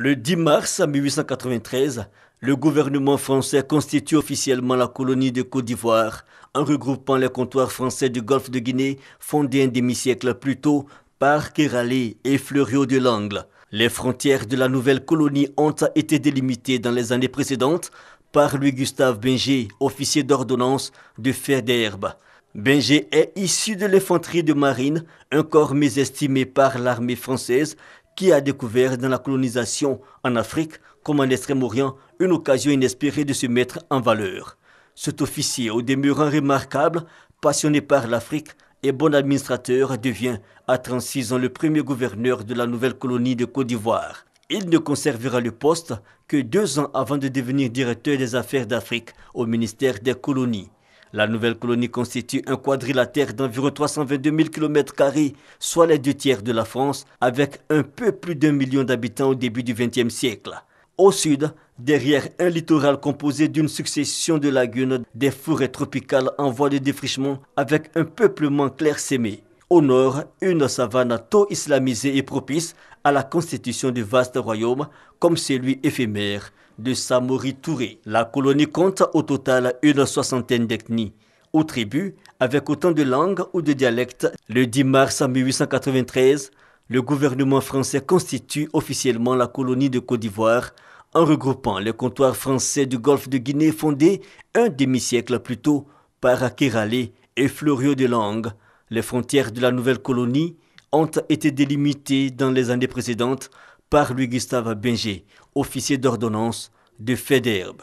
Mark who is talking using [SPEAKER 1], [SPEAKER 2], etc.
[SPEAKER 1] Le 10 mars 1893, le gouvernement français constitue officiellement la colonie de Côte d'Ivoire en regroupant les comptoirs français du golfe de Guinée fondés un demi-siècle plus tôt par Kéralé et Fleuriot de Langle. Les frontières de la nouvelle colonie ont été délimitées dans les années précédentes par Louis-Gustave Benger, officier d'ordonnance de fer d'herbe. Benger est issu de l'infanterie de marine, un corps mésestimé par l'armée française qui a découvert dans la colonisation en Afrique, comme en Extrême-Orient, une occasion inespérée de se mettre en valeur. Cet officier, au demeurant remarquable, passionné par l'Afrique et bon administrateur, devient à 36 ans le premier gouverneur de la nouvelle colonie de Côte d'Ivoire. Il ne conservera le poste que deux ans avant de devenir directeur des affaires d'Afrique au ministère des colonies. La nouvelle colonie constitue un quadrilatère d'environ 322 000 km, soit les deux tiers de la France, avec un peu plus d'un million d'habitants au début du XXe siècle. Au sud, derrière un littoral composé d'une succession de lagunes, des forêts tropicales en voie de défrichement, avec un peuplement clairsemé. Au nord, une savane tôt islamisée et propice à la constitution de vastes royaumes, comme celui éphémère de Samori Touré. La colonie compte au total une soixantaine d'ethnies ou tribus avec autant de langues ou de dialectes. Le 10 mars 1893, le gouvernement français constitue officiellement la colonie de Côte d'Ivoire en regroupant les comptoirs français du golfe de Guinée fondés un demi-siècle plus tôt par Akerale et Florio de Langues. Les frontières de la nouvelle colonie ont été délimités dans les années précédentes par Louis-Gustave Benger, officier d'ordonnance de Fédérbe.